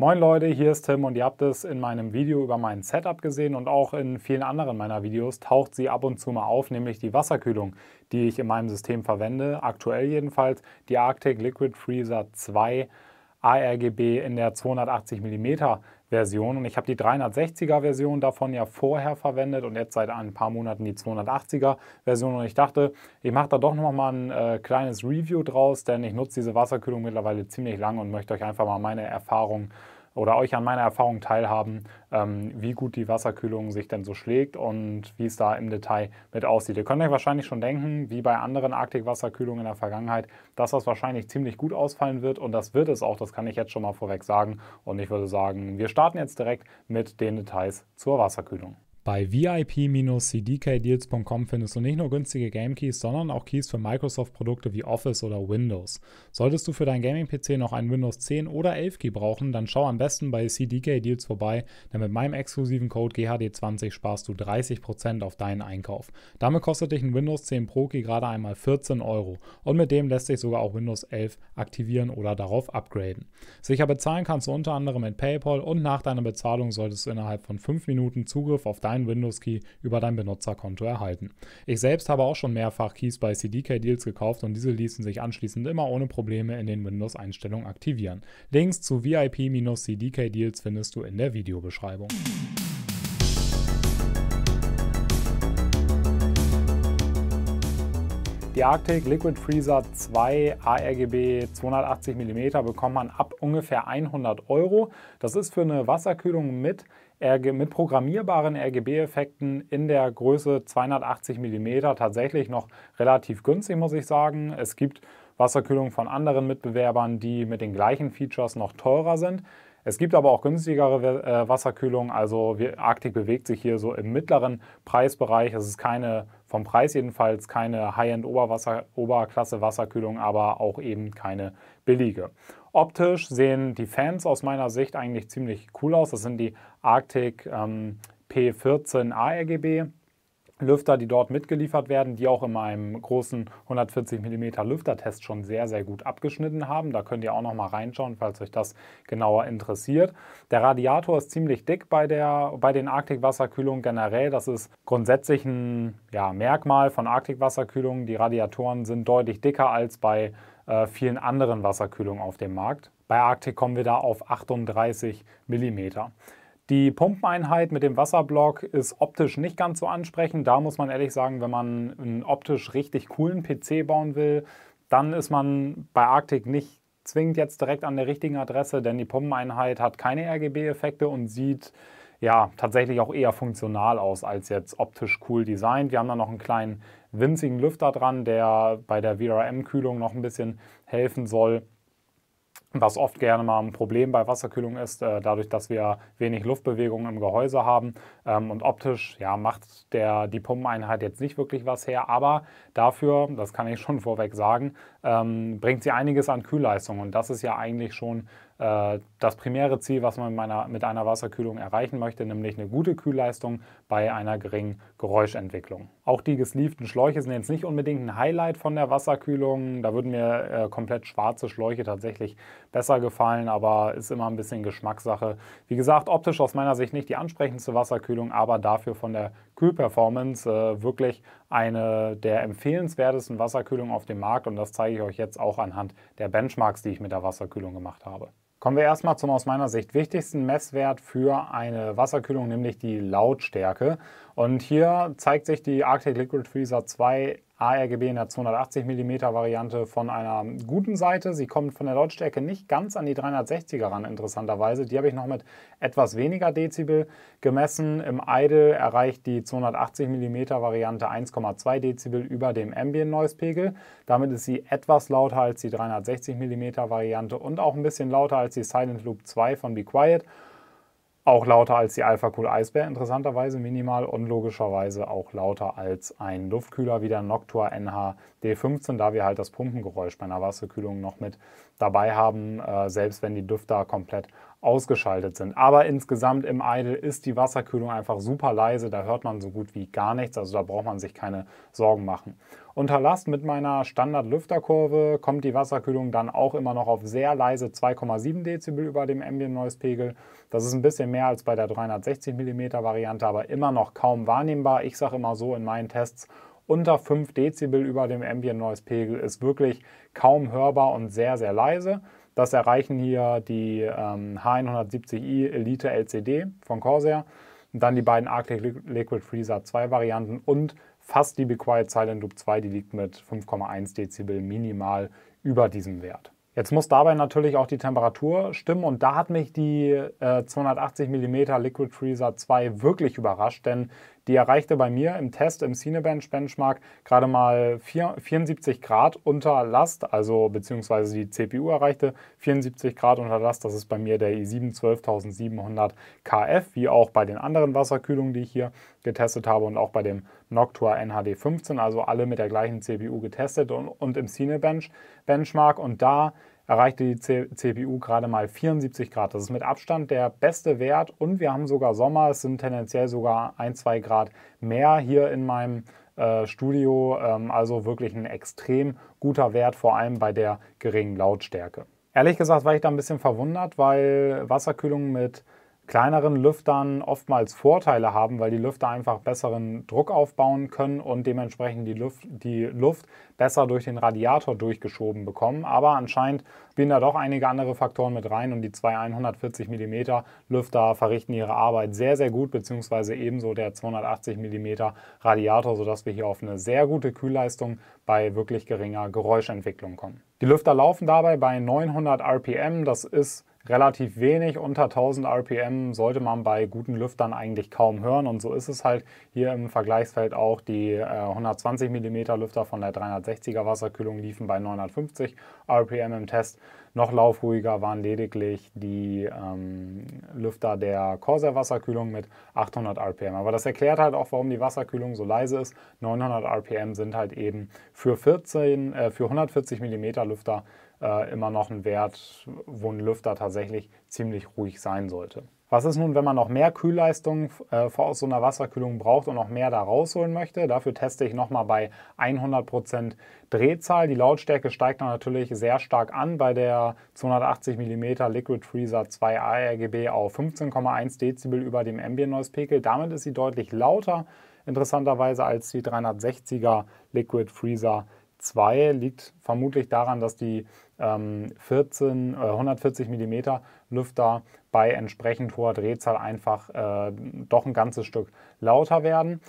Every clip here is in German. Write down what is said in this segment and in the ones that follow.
Moin Leute, hier ist Tim und ihr habt es in meinem Video über mein Setup gesehen und auch in vielen anderen meiner Videos taucht sie ab und zu mal auf, nämlich die Wasserkühlung, die ich in meinem System verwende, aktuell jedenfalls die Arctic Liquid Freezer 2 ARGB in der 280 mm Version und ich habe die 360er Version davon ja vorher verwendet und jetzt seit ein paar Monaten die 280er Version und ich dachte, ich mache da doch nochmal ein äh, kleines Review draus, denn ich nutze diese Wasserkühlung mittlerweile ziemlich lange und möchte euch einfach mal meine Erfahrungen oder euch an meiner Erfahrung teilhaben, ähm, wie gut die Wasserkühlung sich denn so schlägt und wie es da im Detail mit aussieht. Ihr könnt euch wahrscheinlich schon denken, wie bei anderen Arktik-Wasserkühlungen in der Vergangenheit, dass das wahrscheinlich ziemlich gut ausfallen wird und das wird es auch, das kann ich jetzt schon mal vorweg sagen. Und ich würde sagen, wir starten jetzt direkt mit den Details zur Wasserkühlung. Bei VIP-cdkdeals.com findest du nicht nur günstige Game Keys, sondern auch Keys für Microsoft-Produkte wie Office oder Windows. Solltest du für dein Gaming-PC noch einen Windows 10 oder 11 Key brauchen, dann schau am besten bei CDK Deals vorbei, denn mit meinem exklusiven Code GHD20 sparst du 30% auf deinen Einkauf. Damit kostet dich ein Windows 10 Pro Key gerade einmal 14 Euro und mit dem lässt sich sogar auch Windows 11 aktivieren oder darauf upgraden. Sicher bezahlen kannst du unter anderem mit PayPal und nach deiner Bezahlung solltest du innerhalb von 5 Minuten Zugriff auf dein deinen Windows-Key über dein Benutzerkonto erhalten. Ich selbst habe auch schon mehrfach Keys bei CDK-Deals gekauft und diese ließen sich anschließend immer ohne Probleme in den Windows-Einstellungen aktivieren. Links zu VIP-CDK-Deals findest du in der Videobeschreibung. Die Arctic Liquid Freezer 2 ARGB 280 mm bekommt man ab ungefähr 100 Euro. Das ist für eine Wasserkühlung mit, mit programmierbaren RGB-Effekten in der Größe 280 mm tatsächlich noch relativ günstig, muss ich sagen. Es gibt Wasserkühlung von anderen Mitbewerbern, die mit den gleichen Features noch teurer sind. Es gibt aber auch günstigere äh, Wasserkühlung. Also Arctic bewegt sich hier so im mittleren Preisbereich. Es ist keine, vom Preis jedenfalls, keine High-End-Oberklasse-Wasserkühlung, aber auch eben keine billige. Optisch sehen die Fans aus meiner Sicht eigentlich ziemlich cool aus. Das sind die Arctic ähm, P14 ARGB. Lüfter, die dort mitgeliefert werden, die auch in meinem großen 140 mm Lüftertest schon sehr, sehr gut abgeschnitten haben. Da könnt ihr auch noch mal reinschauen, falls euch das genauer interessiert. Der Radiator ist ziemlich dick bei, der, bei den Arktik-Wasserkühlungen generell. Das ist grundsätzlich ein ja, Merkmal von Arktik-Wasserkühlungen. Die Radiatoren sind deutlich dicker als bei äh, vielen anderen Wasserkühlungen auf dem Markt. Bei Arktik kommen wir da auf 38 mm. Die Pumpeneinheit mit dem Wasserblock ist optisch nicht ganz so ansprechend. Da muss man ehrlich sagen, wenn man einen optisch richtig coolen PC bauen will, dann ist man bei Arctic nicht zwingend jetzt direkt an der richtigen Adresse, denn die Pumpeneinheit hat keine RGB-Effekte und sieht ja tatsächlich auch eher funktional aus als jetzt optisch cool designt. Wir haben da noch einen kleinen winzigen Lüfter dran, der bei der VRM-Kühlung noch ein bisschen helfen soll was oft gerne mal ein Problem bei Wasserkühlung ist, äh, dadurch, dass wir wenig Luftbewegung im Gehäuse haben. Ähm, und optisch ja, macht der, die Pumpeneinheit jetzt nicht wirklich was her, aber dafür, das kann ich schon vorweg sagen, ähm, bringt sie einiges an Kühlleistung. Und das ist ja eigentlich schon äh, das primäre Ziel, was man mit einer, mit einer Wasserkühlung erreichen möchte, nämlich eine gute Kühlleistung bei einer geringen Geräuschentwicklung. Auch die gesleeften Schläuche sind jetzt nicht unbedingt ein Highlight von der Wasserkühlung. Da würden mir äh, komplett schwarze Schläuche tatsächlich besser gefallen, aber ist immer ein bisschen Geschmackssache. Wie gesagt, optisch aus meiner Sicht nicht die ansprechendste Wasserkühlung, aber dafür von der Kühlperformance äh, wirklich eine der empfehlenswertesten Wasserkühlungen auf dem Markt und das zeige ich euch jetzt auch anhand der Benchmarks, die ich mit der Wasserkühlung gemacht habe. Kommen wir erstmal zum aus meiner Sicht wichtigsten Messwert für eine Wasserkühlung, nämlich die Lautstärke. Und hier zeigt sich die Arctic Liquid Freezer 2 ARGB in der 280 mm Variante von einer guten Seite. Sie kommt von der Lautstärke nicht ganz an die 360er ran, interessanterweise. Die habe ich noch mit etwas weniger Dezibel gemessen. Im Idle erreicht die 280 mm Variante 1,2 Dezibel über dem Ambient Noise Pegel. Damit ist sie etwas lauter als die 360 mm Variante und auch ein bisschen lauter als die Silent Loop 2 von Be Quiet. Auch lauter als die Alpha Cool Eisbär, interessanterweise minimal und logischerweise auch lauter als ein Luftkühler wie der Noctua NH D15, da wir halt das Pumpengeräusch bei einer Wasserkühlung noch mit dabei haben, äh, selbst wenn die Düfter komplett ausgeschaltet sind. Aber insgesamt im Idle ist die Wasserkühlung einfach super leise, da hört man so gut wie gar nichts, also da braucht man sich keine Sorgen machen. Unter Last mit meiner Standard-Lüfterkurve kommt die Wasserkühlung dann auch immer noch auf sehr leise 2,7 Dezibel über dem Ambient Noise Pegel. Das ist ein bisschen mehr als bei der 360 mm Variante, aber immer noch kaum wahrnehmbar. Ich sage immer so in meinen Tests, unter 5 Dezibel über dem Ambient Noise Pegel ist wirklich kaum hörbar und sehr, sehr leise. Das erreichen hier die H170i ähm, Elite LCD von Corsair. Und dann die beiden Arctic Liquid Freezer 2 Varianten und fast die Be Quiet Silent Loop 2, die liegt mit 5,1 Dezibel minimal über diesem Wert. Jetzt muss dabei natürlich auch die Temperatur stimmen und da hat mich die äh, 280 mm Liquid Freezer 2 wirklich überrascht, denn die erreichte bei mir im Test im Cinebench Benchmark gerade mal 4, 74 Grad unter Last, also beziehungsweise die CPU erreichte 74 Grad unter Last. Das ist bei mir der i7 12700 KF, wie auch bei den anderen Wasserkühlungen, die ich hier getestet habe und auch bei dem Noctua NHD 15, also alle mit der gleichen CPU getestet und, und im Cinebench Benchmark. Und da erreichte die CPU gerade mal 74 Grad. Das ist mit Abstand der beste Wert und wir haben sogar Sommer. Es sind tendenziell sogar ein, zwei Grad mehr hier in meinem äh, Studio. Ähm, also wirklich ein extrem guter Wert, vor allem bei der geringen Lautstärke. Ehrlich gesagt war ich da ein bisschen verwundert, weil Wasserkühlung mit kleineren Lüftern oftmals Vorteile haben, weil die Lüfter einfach besseren Druck aufbauen können und dementsprechend die Luft, die Luft besser durch den Radiator durchgeschoben bekommen. Aber anscheinend spielen da doch einige andere Faktoren mit rein und die zwei 140 mm Lüfter verrichten ihre Arbeit sehr, sehr gut, beziehungsweise ebenso der 280 mm Radiator, sodass wir hier auf eine sehr gute Kühlleistung bei wirklich geringer Geräuschentwicklung kommen. Die Lüfter laufen dabei bei 900 RPM, das ist relativ wenig. Unter 1000 RPM sollte man bei guten Lüftern eigentlich kaum hören. Und so ist es halt hier im Vergleichsfeld auch. Die 120 äh, mm Lüfter von der 360er Wasserkühlung liefen bei 950 RPM im Test. Noch laufruhiger waren lediglich die ähm, Lüfter der Corsair Wasserkühlung mit 800 RPM. Aber das erklärt halt auch, warum die Wasserkühlung so leise ist. 900 RPM sind halt eben für, 14, äh, für 140 mm Lüfter äh, immer noch ein Wert, wo ein Lüfter tatsächlich ziemlich ruhig sein sollte. Was ist nun, wenn man noch mehr Kühlleistung äh, aus so einer Wasserkühlung braucht und noch mehr da rausholen möchte? Dafür teste ich nochmal bei 100% Drehzahl. Die Lautstärke steigt dann natürlich sehr stark an bei der 280 mm Liquid Freezer 2 ARGB auf 15,1 Dezibel über dem Ambient Noise Pegel. Damit ist sie deutlich lauter, interessanterweise, als die 360er Liquid Freezer 2 2 liegt vermutlich daran, dass die 14, ähm, äh, 140 mm Lüfter bei entsprechend hoher Drehzahl einfach äh, doch ein ganzes Stück lauter werden.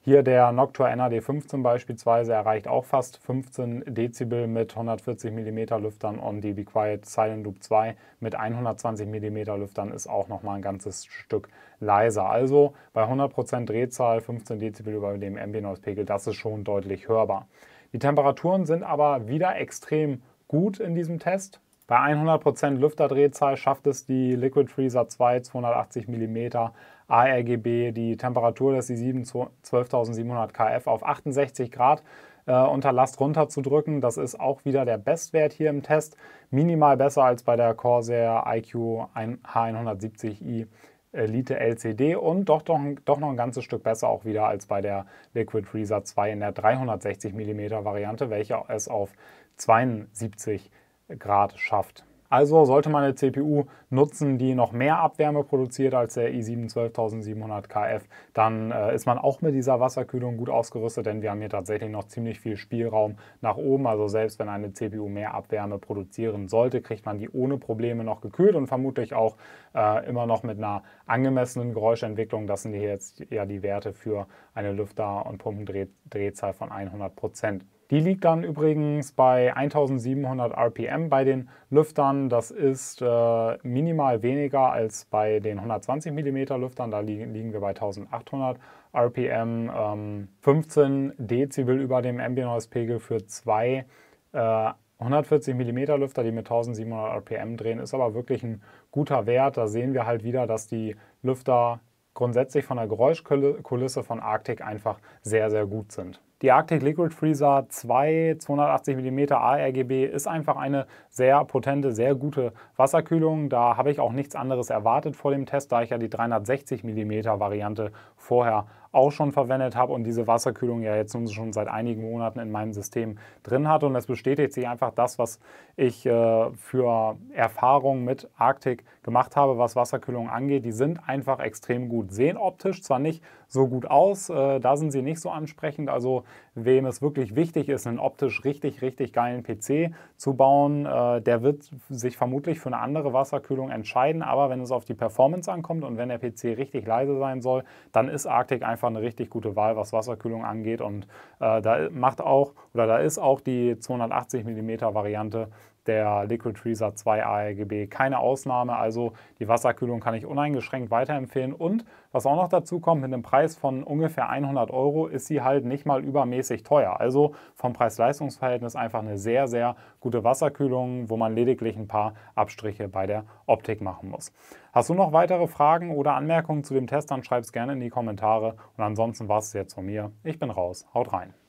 Hier der Noctua NAD15 beispielsweise erreicht auch fast 15 Dezibel mit 140 mm Lüftern und die Be Quiet Silent Loop 2 mit 120 mm Lüftern ist auch nochmal ein ganzes Stück leiser. Also bei 100% Drehzahl 15 Dezibel über dem MB-Noise-Pegel, das ist schon deutlich hörbar. Die Temperaturen sind aber wieder extrem gut in diesem Test. Bei 100% Lüfterdrehzahl schafft es die Liquid Freezer 2 280 mm ARGB die Temperatur des i7 12700 KF auf 68 Grad äh, unter Last runterzudrücken. Das ist auch wieder der Bestwert hier im Test. Minimal besser als bei der Corsair IQ H170i Elite LCD und doch, doch, doch noch ein ganzes Stück besser auch wieder als bei der Liquid Freezer 2 in der 360 mm Variante, welche es auf 72 Grad schafft. Also sollte man eine CPU nutzen, die noch mehr Abwärme produziert als der i7 12700KF, dann äh, ist man auch mit dieser Wasserkühlung gut ausgerüstet, denn wir haben hier tatsächlich noch ziemlich viel Spielraum nach oben. Also selbst wenn eine CPU mehr Abwärme produzieren sollte, kriegt man die ohne Probleme noch gekühlt und vermutlich auch äh, immer noch mit einer angemessenen Geräuschentwicklung. Das sind hier jetzt ja die Werte für eine Lüfter- und Pumpendrehzahl von 100 Prozent. Die liegt dann übrigens bei 1700 RPM bei den Lüftern. Das ist äh, minimal weniger als bei den 120 mm Lüftern. Da li liegen wir bei 1800 RPM. Ähm, 15 Dezibel über dem Ambient Noise Pegel für zwei äh, 140 mm Lüfter, die mit 1700 RPM drehen, ist aber wirklich ein guter Wert. Da sehen wir halt wieder, dass die Lüfter grundsätzlich von der Geräuschkulisse von Arctic einfach sehr, sehr gut sind. Die Arctic Liquid Freezer 2 280 mm ARGB ist einfach eine sehr potente, sehr gute Wasserkühlung. Da habe ich auch nichts anderes erwartet vor dem Test, da ich ja die 360 mm Variante vorher auch schon verwendet habe und diese Wasserkühlung ja jetzt nun schon seit einigen Monaten in meinem System drin hatte. Und es bestätigt sich einfach das, was ich äh, für Erfahrungen mit Arctic gemacht habe, was Wasserkühlung angeht. Die sind einfach extrem gut. Sehen optisch zwar nicht so gut aus. Äh, da sind sie nicht so ansprechend. Also wem es wirklich wichtig ist, einen optisch richtig, richtig geilen PC zu bauen, äh, der wird sich vermutlich für eine andere Wasserkühlung entscheiden. Aber wenn es auf die Performance ankommt und wenn der PC richtig leise sein soll, dann ist Arctic einfach eine richtig gute Wahl, was Wasserkühlung angeht. Und äh, da macht auch oder da ist auch die 280 mm Variante der Liquid Freezer 2 ARGB keine Ausnahme. Also die Wasserkühlung kann ich uneingeschränkt weiterempfehlen. Und was auch noch dazu kommt, mit einem Preis von ungefähr 100 Euro ist sie halt nicht mal übermäßig teuer. Also vom Preis-Leistungs-Verhältnis einfach eine sehr, sehr gute Wasserkühlung, wo man lediglich ein paar Abstriche bei der Optik machen muss. Hast du noch weitere Fragen oder Anmerkungen zu dem Test, dann schreib es gerne in die Kommentare. Und ansonsten war es jetzt von mir. Ich bin raus. Haut rein.